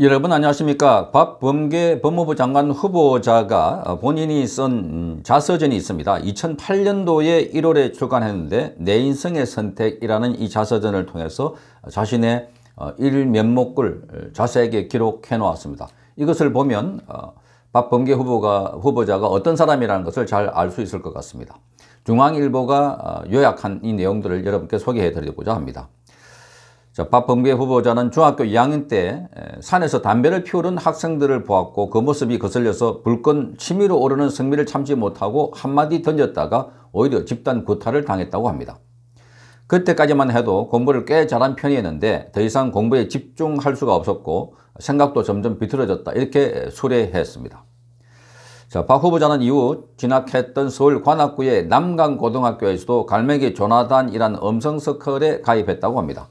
여러분 안녕하십니까 박범계 법무부 장관 후보자가 본인이 쓴 자서전이 있습니다 2008년도에 1월에 출간했는데 내인성의 선택이라는 이 자서전을 통해서 자신의 어, 일면목을 자세하게 기록해 놓았습니다 이것을 보면 어, 박범계 후보가, 후보자가 어떤 사람이라는 것을 잘 알 수 있을 것 같습니다. 중앙일보가 어, 요약한 이 내용들을 여러분께 소개해 드리고자 합니다. 자, 박범계 후보자는 중학교 2학년 때 산에서 담배를 피우는 학생들을 보았고 그 모습이 거슬려서 불끈 취미로 오르는 승미를 참지 못하고 한마디 던졌다가 오히려 집단 구타를 당했다고 합니다. 그때까지만 해도 공부를 꽤 잘한 편이었는데 더 이상 공부에 집중할 수가 없었고 생각도 점점 비틀어졌다 이렇게 수레했습니다. 자, 박 후보자는 이후 진학했던 서울 관악구의 남강고등학교에서도 갈매기 조나단이란 음성서클에 가입했다고 합니다.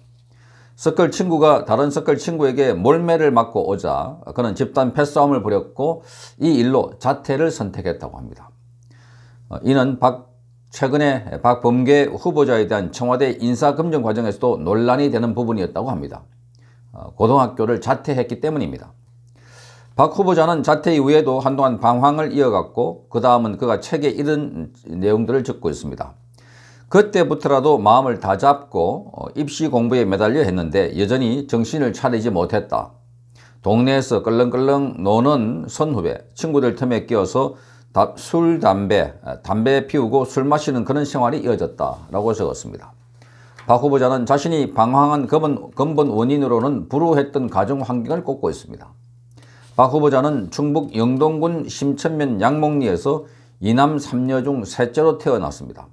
석걸 친구가 다른 석걸 친구에게 몰매를 맞고 오자 그는 집단 패싸움을 벌였고 이 일로 자퇴를 선택했다고 합니다. 어, 이는 박 최근에 박범계 후보자에 대한 청와대 인사검증 과정에서도 논란이 되는 부분이었다고 합니다. 어, 고등학교를 자퇴했기 때문입니다. 박 후보자는 자퇴 이후에도 한동안 방황을 이어갔고 그 다음은 그가 책에 이런 내용들을 적고 있습니다. 그때부터라도 마음을 다 잡고 어, 입시 공부에 매달려 했는데 여전히 정신을 차리지 못했다. 동네에서 끌렁끌렁 노는 선후배, 친구들 틈에 끼어서 술, 담배, 아, 담배 피우고 술 마시는 그런 생활이 이어졌다라고 적었습니다. 박 후보자는 자신이 방황한 근본, 근본 원인으로는 불우했던 가정 환경을 꼽고 있습니다. 박 후보자는 충북 영동군 심천면 양목리에서 이남 3녀 중 셋째로 태어났습니다.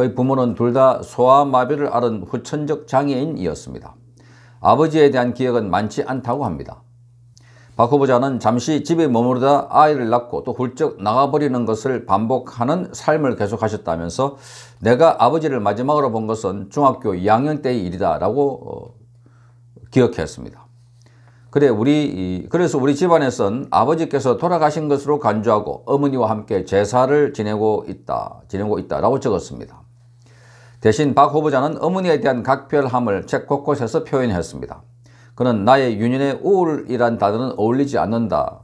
그의 부모는 둘 다 소아마비를 앓은 후천적 장애인이었습니다. 아버지에 대한 기억은 많지 않다고 합니다. 박 후보자는 잠시 집에 머무르다 아이를 낳고 또 훌쩍 나가버리는 것을 반복하는 삶을 계속하셨다면서 내가 아버지를 마지막으로 본 것은 중학교 2학년 때의 일이다 라고 어, 기억했습니다. 그래 우리 그래서 우리 집안에선 아버지께서 돌아가신 것으로 간주하고 어머니와 함께 제사를 지내고 있다 지내고 있다라고 적었습니다. 대신 박 후보자는 어머니에 대한 각별함을 책 곳곳에서 표현했습니다. 그는 나의 유년의 우울이란 단어는 어울리지 않는다.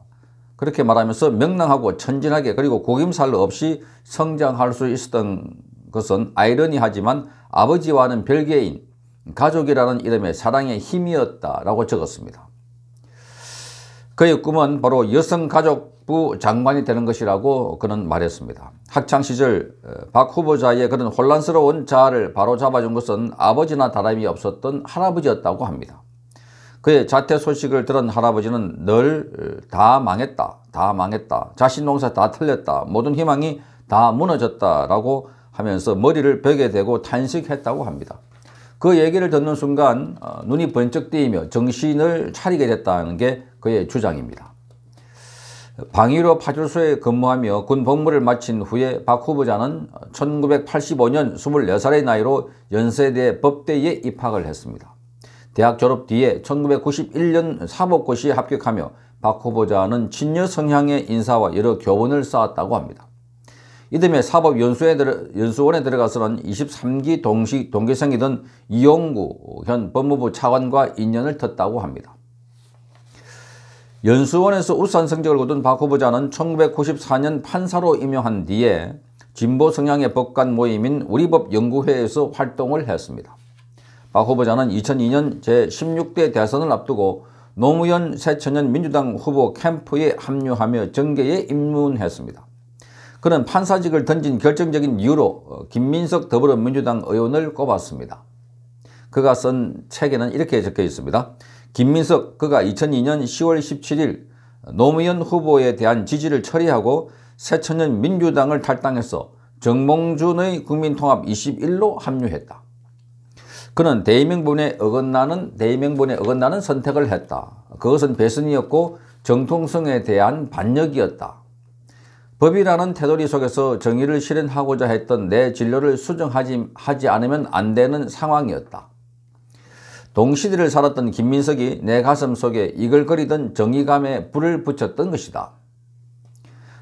그렇게 말하면서 명랑하고 천진하게 그리고 고김살 없이 성장할 수 있었던 것은 아이러니하지만 아버지와는 별개인 가족이라는 이름의 사랑의 힘이었다라고 적었습니다. 그의 꿈은 바로 여성가족부 장관이 되는 것이라고 그는 말했습니다. 학창시절 어, 박 후보자의 그런 혼란스러운 자아를 바로잡아준 것은 아버지나 다름이 없었던 할아버지였다고 합니다. 그의 자퇴 소식을 들은 할아버지는 늘다 어, 망했다, 다 망했다, 자신 농사 다 틀렸다, 모든 희망이 다 무너졌다라고 하면서 머리를 베게 되고 탄식했다고 합니다. 그 얘기를 듣는 순간 어, 눈이 번쩍 뜨이며 정신을 차리게 됐다는 게 그의 주장입니다. 방위로 파출소에 근무하며 군 복무를 마친 후에 박 후보자는 1985년 24살의 나이로 연세대 법대에 입학을 했습니다. 대학 졸업 뒤에 1991년 사법고시에 합격하며 박 후보자는 친녀 성향의 인사와 여러 교훈을 쌓았다고 합니다. 이듬해 사법연수원에 들어, 들어가서는 23기 동시, 동기생이던 이용구 현 법무부 차관과 인연을 텄다고 합니다. 연수원에서 우수한 성적을 거둔 박 후보자는 1994년 판사로 임명한 뒤에 진보 성향의 법관 모임인 우리법연구회에서 활동을 했습니다. 박 후보자는 2002년 제16대 대선을 앞두고 노무현 새천년 민주당 후보 캠프에 합류하며 정계에 입문했습니다. 그는 판사직을 던진 결정적인 이유로 김민석 더불어민주당 의원을 꼽았습니다. 그가 쓴 책에는 이렇게 적혀 있습니다. 김민석 그가 2002년 10월 17일 노무현 후보에 대한 지지를 처리하고 새천년 민주당을 탈당해서 정몽준의 국민통합 21로 합류했다. 그는 대의명분에 어긋나는 대의명분에 어긋나는 선택을 했다. 그것은 배선이었고 정통성에 대한 반역이었다. 법이라는 테두리 속에서 정의를 실현하고자 했던 내 진로를 수정하지 하지 않으면 안 되는 상황이었다. 동시대를 살았던 김민석이 내 가슴 속에 이글거리던 정의감에 불을 붙였던 것이다.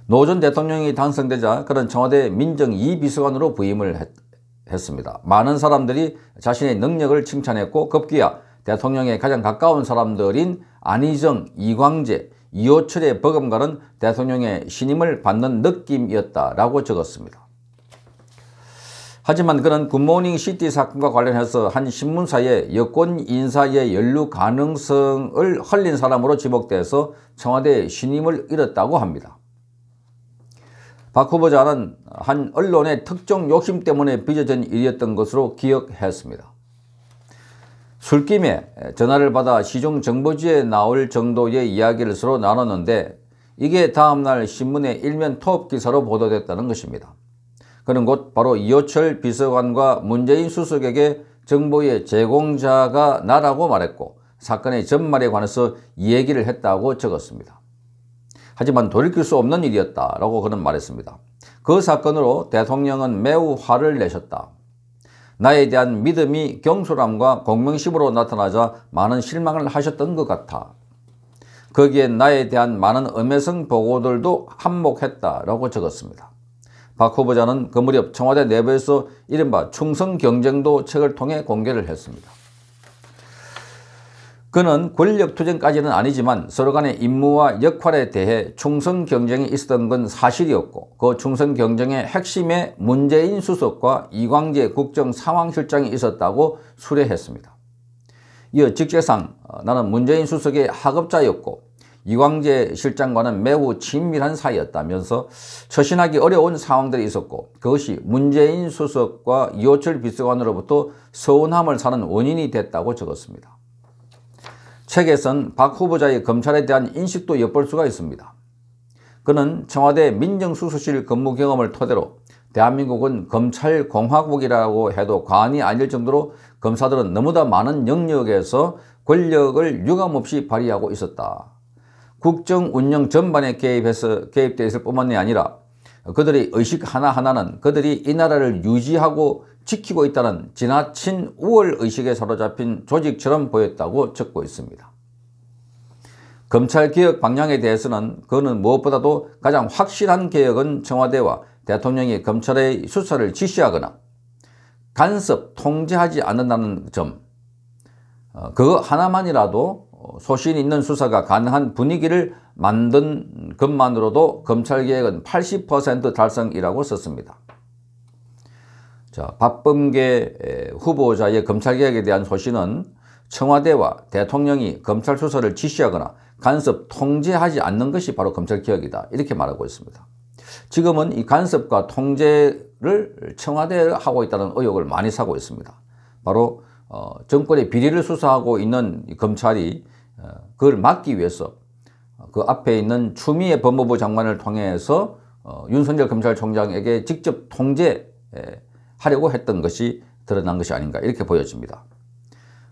노 전 대통령이 당선되자 그런 청와대 민정 2비서관으로 부임을 했, 했습니다. 많은 사람들이 자신의 능력을 칭찬했고 급기야 대통령에 가장 가까운 사람들인 안희정, 이광재, 이호철의 버금가는 대통령의 신임을 받는 느낌이었다라고 적었습니다. 하지만 그는 굿모닝 시티 사건과 관련해서 한 신문사에 여권 인사의 연루 가능성을 헐린 사람으로 지목돼서 청와대 신임을 잃었다고 합니다. 박 후보자는 한 언론의 특정 욕심 때문에 빚어진 일이었던 것으로 기억했습니다. 술김에 전화를 받아 시중 정보지에 나올 정도의 이야기를 서로 나눴는데 이게 다음날 신문의 일면 톱 기사로 보도됐다는 것입니다. 그는 곧 바로 이호철 비서관과 문재인 수석에게 정보의 제공자가 나라고 말했고 사건의 전말에 관해서 얘기를 했다고 적었습니다. 하지만 돌이킬 수 없는 일이었다라고 그는 말했습니다. 그 사건으로 대통령은 매우 화를 내셨다. 나에 대한 믿음이 경솔함과 공명심으로 나타나자 많은 실망을 하셨던 것 같아. 거기에 나에 대한 많은 음해성 보고들도 한몫했다라고 적었습니다. 박 후보자는 그 무렵 청와대 내부에서 이른바 충성 경쟁도 책을 통해 공개를 했습니다. 그는 권력투쟁까지는 아니지만 서로 간의 임무와 역할에 대해 충성 경쟁이 있었던 건 사실이었고 그 충성 경쟁의 핵심에 문재인 수석과 이광재 국정상황실장이 있었다고 수례했습니다. 이어 직제상 어, 나는 문재인 수석의 하급자였고 이광재 실장과는 매우 친밀한 사이였다면서 처신하기 어려운 상황들이 있었고 그것이 문재인 수석과 이호철 비서관으로부터 서운함을 사는 원인이 됐다고 적었습니다. 책에선 박 후보자의 검찰에 대한 인식도 엿볼 수가 있습니다. 그는 청와대 민정수석실 근무 경험을 토대로 대한민국은 검찰공화국이라고 해도 과언이 아닐 정도로 검사들은 너무나 많은 영역에서 권력을 유감없이 발휘하고 있었다. 국정 운영 전반에 개입해서 개입되어 있을 뿐만이 아니라 그들의 의식 하나하나는 그들이 이 나라를 유지하고 지키고 있다는 지나친 우월의식에 사로잡힌 조직처럼 보였다고 적고 있습니다. 검찰개혁 방향에 대해서는 그는 무엇보다도 가장 확실한 개혁은 청와대와 대통령이 검찰의 수사를 지시하거나 간섭, 통제하지 않는다는 점, 어, 그거 하나만이라도 소신 있는 수사가 가능한 분위기를 만든 것만으로도 검찰개혁은 80% 달성이라고 썼습니다. 자, 박범계 후보자의 검찰개혁에 대한 소신은 청와대와 대통령이 검찰 수사를 지시하거나 간섭, 통제하지 않는 것이 바로 검찰개혁이다. 이렇게 말하고 있습니다. 지금은 이 간섭과 통제를 청와대하고 있다는 의혹을 많이 사고 있습니다. 바로 어, 정권의 비리를 수사하고 있는 검찰이 어, 그걸 막기 위해서 어, 그 앞에 있는 추미애 법무부 장관을 통해서 어, 윤석열 검찰총장에게 직접 통제하려고 예, 했던 것이 드러난 것이 아닌가 이렇게 보여집니다.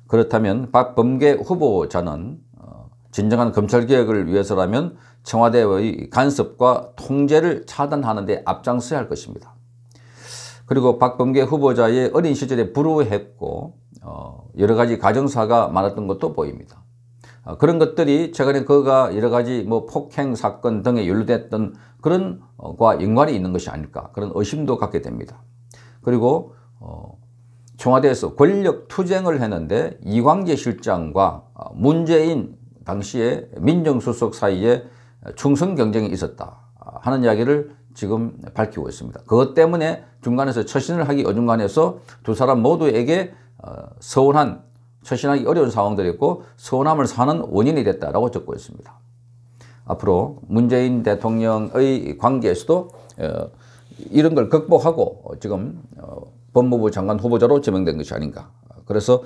그렇다면 박범계 후보자는 진정한 검찰개혁을 위해서라면 청와대의 간섭과 통제를 차단하는 데 앞장서야 할 것입니다. 그리고 박범계 후보자의 어린 시절에 불우했고 여러 가지 가정사가 많았던 것도 보입니다. 어, 그런 것들이 최근에 그가 여러 가지 뭐 폭행 사건 등에 연루됐던 그런 어, 과 연관이 있는 것이 아닐까 그런 의심도 갖게 됩니다. 그리고 어, 청와대에서 권력 투쟁을 했는데 이광재 실장과 어, 문재인 당시에 민정수석 사이에 충성 경쟁이 있었다 아, 하는 이야기를 지금 밝히고 있습니다. 그것 때문에 중간에서 처신을 하기 어중간해서 두 사람 모두에게 서운한 처신하기 어려운 상황들이었고 서운함을 사는 원인이 됐다라고 적고 있습니다. 앞으로 문재인 대통령의 관계에서도 어, 이런 걸 극복하고 지금 어, 법무부 장관 후보자로 지명된 것이 아닌가. 그래서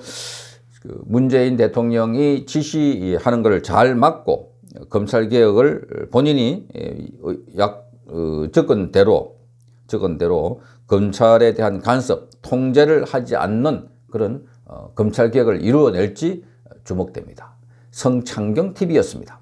그 문재인 대통령이 지시하는 것을 잘 막고 검찰개혁을 본인이 예, 약 어, 접근대로 접근대로 검찰에 대한 간섭, 통제를 하지 않는 그런 어, 검찰개혁을 이루어낼지 주목됩니다. 성창경TV였습니다.